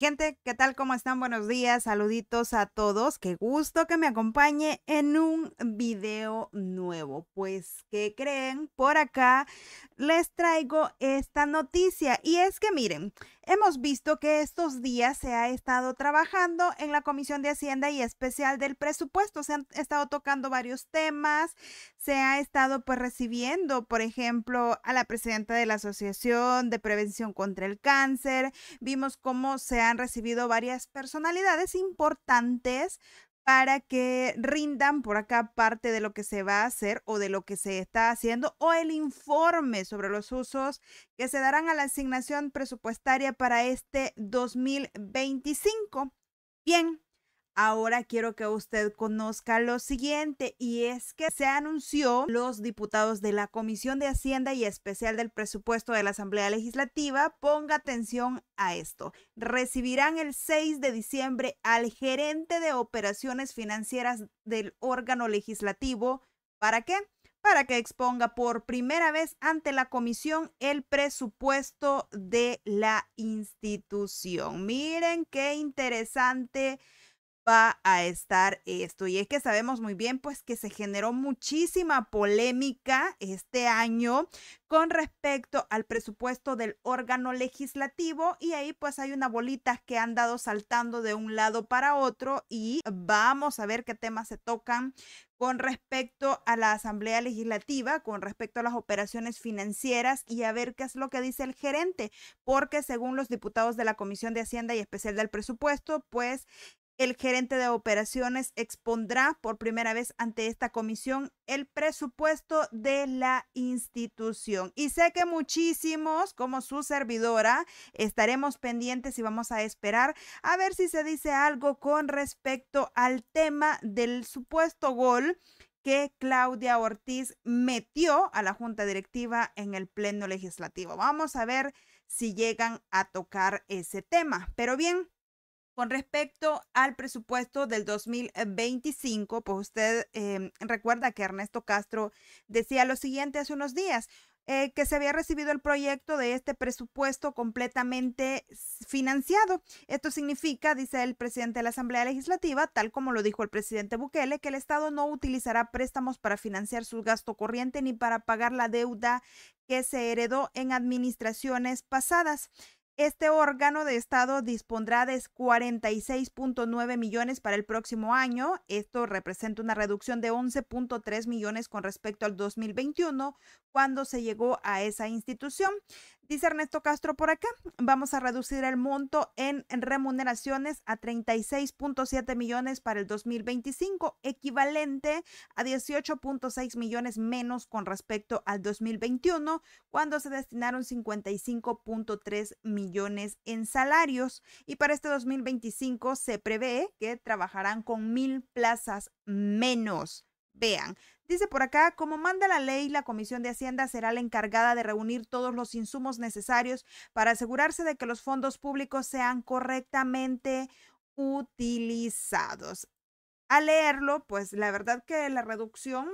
Gente, ¿qué tal? ¿Cómo están? Buenos días, saluditos a todos. Qué gusto que me acompañe en un video nuevo. Pues, ¿qué creen? Por acá les traigo esta noticia. Y es que miren, Hemos visto que estos días se ha estado trabajando en la Comisión de Hacienda y especial del presupuesto. Se han estado tocando varios temas, se ha estado pues recibiendo, por ejemplo, a la presidenta de la Asociación de Prevención contra el Cáncer. Vimos cómo se han recibido varias personalidades importantes para que rindan por acá parte de lo que se va a hacer o de lo que se está haciendo o el informe sobre los usos que se darán a la asignación presupuestaria para este 2025. Bien, Ahora quiero que usted conozca lo siguiente y es que se anunció los diputados de la Comisión de Hacienda y Especial del Presupuesto de la Asamblea Legislativa, ponga atención a esto, recibirán el 6 de diciembre al gerente de operaciones financieras del órgano legislativo. ¿Para qué? para que exponga por primera vez ante la comisión el presupuesto de la institución. Miren qué interesante va a estar esto. Y es que sabemos muy bien pues que se generó muchísima polémica este año con respecto al presupuesto del órgano legislativo y ahí pues hay una bolita que han dado saltando de un lado para otro y vamos a ver qué temas se tocan con respecto a la Asamblea Legislativa, con respecto a las operaciones financieras y a ver qué es lo que dice el gerente, porque según los diputados de la Comisión de Hacienda y Especial del Presupuesto, pues el gerente de operaciones expondrá por primera vez ante esta comisión el presupuesto de la institución. Y sé que muchísimos, como su servidora, estaremos pendientes y vamos a esperar a ver si se dice algo con respecto al tema del supuesto gol que Claudia Ortiz metió a la Junta Directiva en el Pleno Legislativo. Vamos a ver si llegan a tocar ese tema. Pero bien, con respecto al presupuesto del 2025, eh, pues usted em, recuerda que Ernesto Castro decía lo siguiente hace unos días. Eh, que se había recibido el proyecto de este presupuesto completamente financiado. Esto significa, dice el presidente de la Asamblea Legislativa, tal como lo dijo el presidente Bukele, que el Estado no utilizará préstamos para financiar su gasto corriente ni para pagar la deuda que se heredó en administraciones pasadas. Este órgano de Estado dispondrá de 46.9 millones para el próximo año. Esto representa una reducción de 11.3 millones con respecto al 2021, cuando se llegó a esa institución. Dice Ernesto Castro por acá, vamos a reducir el monto en remuneraciones a 36.7 millones para el 2025, equivalente a 18.6 millones menos con respecto al 2021, cuando se destinaron 55.3 millones millones en salarios y para este 2025 se prevé que trabajarán con mil plazas menos. Vean, dice por acá, como manda la ley, la Comisión de Hacienda será la encargada de reunir todos los insumos necesarios para asegurarse de que los fondos públicos sean correctamente utilizados. Al leerlo, pues la verdad que la reducción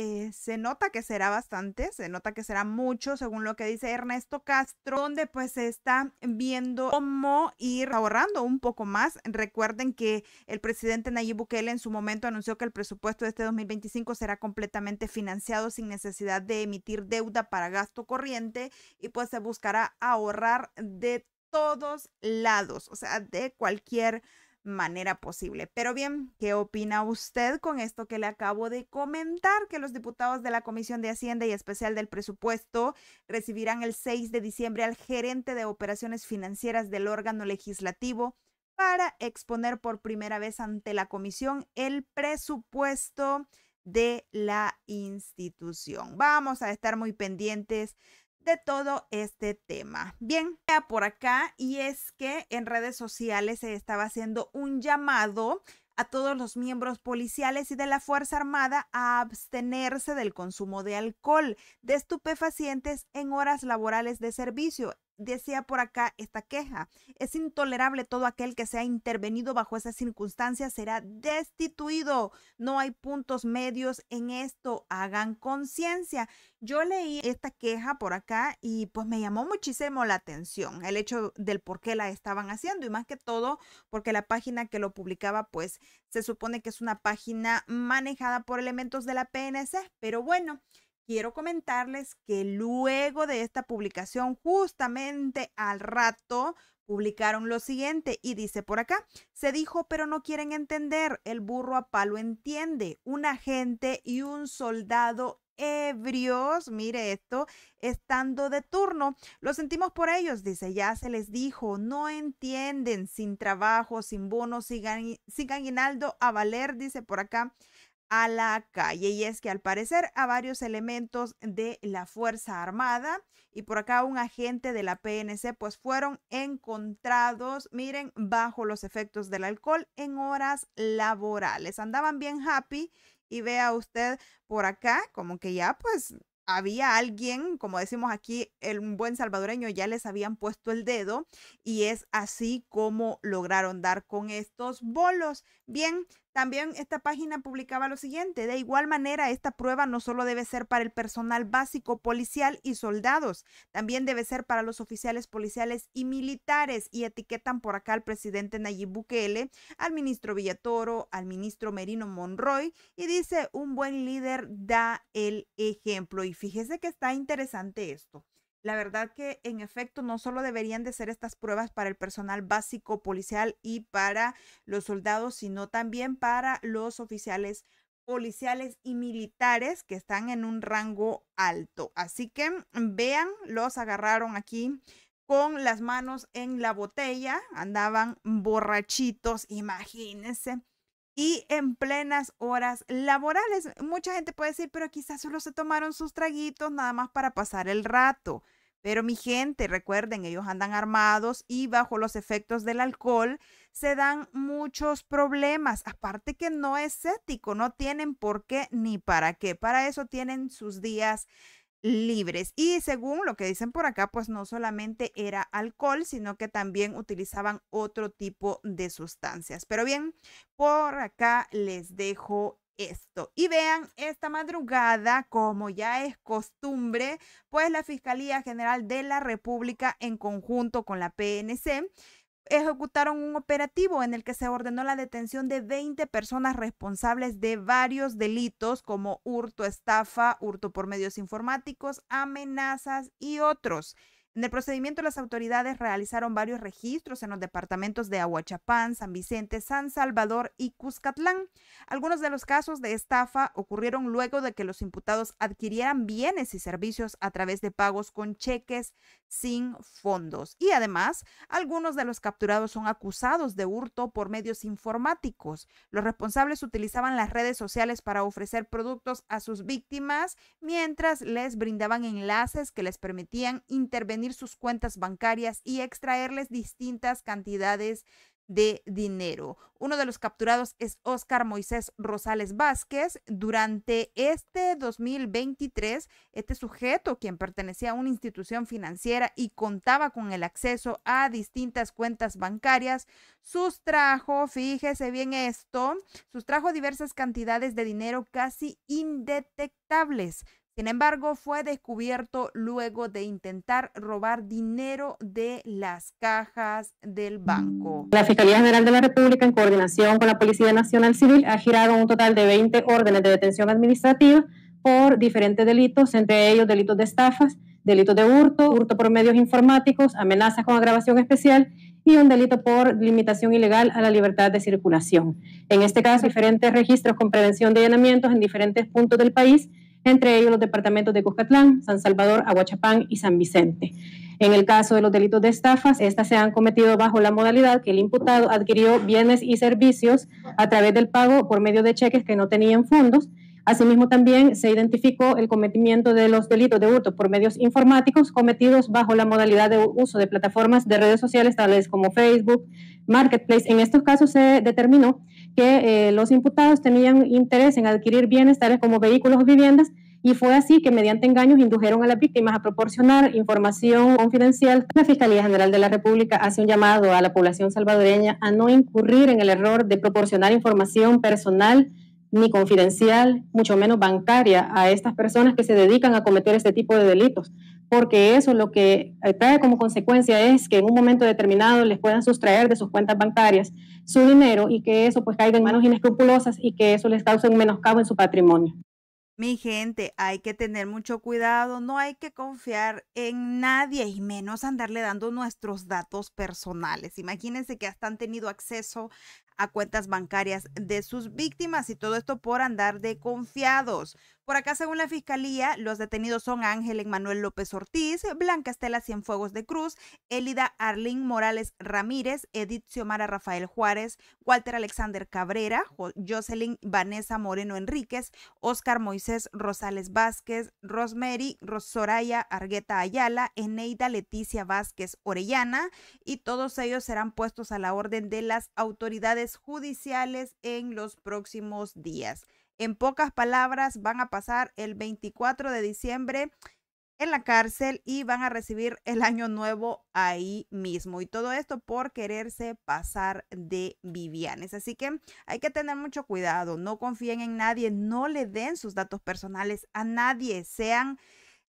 eh, se nota que será bastante, se nota que será mucho, según lo que dice Ernesto Castro, donde pues se está viendo cómo ir ahorrando un poco más. Recuerden que el presidente Nayib Bukele en su momento anunció que el presupuesto de este 2025 será completamente financiado sin necesidad de emitir deuda para gasto corriente y pues se buscará ahorrar de todos lados, o sea, de cualquier manera posible. Pero bien, ¿qué opina usted con esto que le acabo de comentar? Que los diputados de la Comisión de Hacienda y Especial del Presupuesto recibirán el 6 de diciembre al gerente de operaciones financieras del órgano legislativo para exponer por primera vez ante la comisión el presupuesto de la institución. Vamos a estar muy pendientes de todo este tema. Bien, por acá y es que en redes sociales se estaba haciendo un llamado a todos los miembros policiales y de la Fuerza Armada a abstenerse del consumo de alcohol, de estupefacientes en horas laborales de servicio, decía por acá esta queja. Es intolerable todo aquel que sea intervenido bajo esas circunstancias será destituido. No hay puntos medios en esto. Hagan conciencia. Yo leí esta queja por acá y pues me llamó muchísimo la atención el hecho del por qué la estaban haciendo y más que todo porque la página que lo publicaba pues se supone que es una página manejada por elementos de la PNC, pero bueno quiero comentarles que luego de esta publicación, justamente al rato, publicaron lo siguiente y dice por acá, se dijo pero no quieren entender, el burro a palo entiende, un agente y un soldado ebrios, mire esto, estando de turno. Lo sentimos por ellos, dice, ya se les dijo, no entienden, sin trabajo, sin bono, sin, sin aguinaldo a valer, dice por acá a la calle. Y es que al parecer a varios elementos de la Fuerza Armada y por acá un agente de la PNC pues fueron encontrados, miren, bajo los efectos del alcohol en horas laborales. Andaban bien happy y vea usted por acá como que ya pues había alguien, como decimos aquí, el buen salvadoreño ya les habían puesto el dedo y es así como lograron dar con estos bolos. Bien, también esta página publicaba lo siguiente, de igual manera esta prueba no solo debe ser para el personal básico policial y soldados, también debe ser para los oficiales policiales y militares y etiquetan por acá al presidente Nayib Bukele, al ministro Villatoro, al ministro Merino Monroy y dice, un buen líder da el ejemplo y fíjese que está interesante esto. La verdad que en efecto no solo deberían de ser estas pruebas para el personal básico policial y para los soldados, sino también para los oficiales policiales y militares que están en un rango alto. Así que vean, los agarraron aquí con las manos en la botella, andaban borrachitos, imagínense y en plenas horas laborales. Mucha gente puede decir, pero quizás solo se tomaron sus traguitos nada más para pasar el rato. Pero mi gente, recuerden, ellos andan armados y bajo los efectos del alcohol se dan muchos problemas. Aparte que no es ético, no tienen por qué ni para qué. Para eso tienen sus días libres. Y según lo que dicen por acá, pues no solamente era alcohol, sino que también utilizaban otro tipo de sustancias. Pero bien, por acá les dejo esto. Y vean, esta madrugada, como ya es costumbre, pues la Fiscalía General de la República, en conjunto con la PNC, ejecutaron un operativo en el que se ordenó la detención de 20 personas responsables de varios delitos como hurto, estafa, hurto por medios informáticos, amenazas y otros. En el procedimiento, las autoridades realizaron varios registros en los departamentos de Aguachapán, San Vicente, San Salvador y Cuscatlán. Algunos de los casos de estafa ocurrieron luego de que los imputados adquirieran bienes y servicios a través de pagos con cheques sin fondos. Y además, algunos de los capturados son acusados de hurto por medios informáticos. Los responsables utilizaban las redes sociales para ofrecer productos a sus víctimas mientras les brindaban enlaces que les permitían intervenir sus cuentas bancarias y extraerles distintas cantidades de dinero. Uno de los capturados es Oscar Moisés Rosales Vázquez. Durante este 2023, este sujeto, quien pertenecía a una institución financiera y contaba con el acceso a distintas cuentas bancarias, sustrajo, fíjese bien esto, sustrajo diversas cantidades de dinero casi indetectables sin embargo, fue descubierto luego de intentar robar dinero de las cajas del banco. La Fiscalía General de la República, en coordinación con la Policía Nacional Civil, ha girado un total de 20 órdenes de detención administrativa por diferentes delitos, entre ellos delitos de estafas, delitos de hurto, hurto por medios informáticos, amenazas con agravación especial y un delito por limitación ilegal a la libertad de circulación. En este caso, diferentes registros con prevención de allanamientos en diferentes puntos del país entre ellos los departamentos de Cuscatlán, San Salvador, Aguachapán y San Vicente. En el caso de los delitos de estafas, éstas se han cometido bajo la modalidad que el imputado adquirió bienes y servicios a través del pago por medio de cheques que no tenían fondos Asimismo, también se identificó el cometimiento de los delitos de hurto por medios informáticos cometidos bajo la modalidad de uso de plataformas de redes sociales tales como Facebook, Marketplace. En estos casos se determinó que eh, los imputados tenían interés en adquirir bienes tales como vehículos o viviendas y fue así que mediante engaños indujeron a las víctimas a proporcionar información confidencial. La Fiscalía General de la República hace un llamado a la población salvadoreña a no incurrir en el error de proporcionar información personal ni confidencial, mucho menos bancaria a estas personas que se dedican a cometer este tipo de delitos, porque eso lo que eh, trae como consecuencia es que en un momento determinado les puedan sustraer de sus cuentas bancarias su dinero y que eso pues caiga en manos inescrupulosas y que eso les cause un menoscabo en su patrimonio. Mi gente, hay que tener mucho cuidado, no hay que confiar en nadie y menos andarle dando nuestros datos personales. Imagínense que hasta han tenido acceso a cuentas bancarias de sus víctimas y todo esto por andar de confiados. Por acá, según la Fiscalía, los detenidos son Ángel Emanuel López Ortiz, Blanca Estela Cienfuegos de Cruz, Elida Arlín Morales Ramírez, Edith Xiomara Rafael Juárez, Walter Alexander Cabrera, Jocelyn Vanessa Moreno Enríquez, Oscar Moisés Rosales Vázquez, Rosemary Soraya Argueta Ayala, Eneida Leticia Vázquez Orellana, y todos ellos serán puestos a la orden de las autoridades judiciales en los próximos días. En pocas palabras, van a pasar el 24 de diciembre en la cárcel y van a recibir el año nuevo ahí mismo. Y todo esto por quererse pasar de Vivianes. Así que hay que tener mucho cuidado, no confíen en nadie, no le den sus datos personales a nadie, sean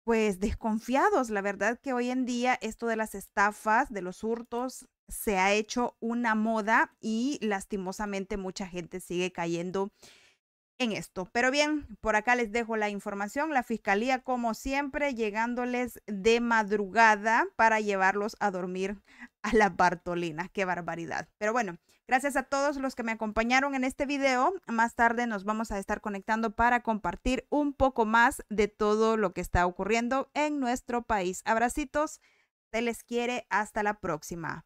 pues desconfiados. La verdad que hoy en día esto de las estafas, de los hurtos, se ha hecho una moda y lastimosamente mucha gente sigue cayendo en esto. Pero bien, por acá les dejo la información. La fiscalía, como siempre, llegándoles de madrugada para llevarlos a dormir a la Bartolina. Qué barbaridad. Pero bueno, gracias a todos los que me acompañaron en este video. Más tarde nos vamos a estar conectando para compartir un poco más de todo lo que está ocurriendo en nuestro país. Abracitos, se les quiere. Hasta la próxima.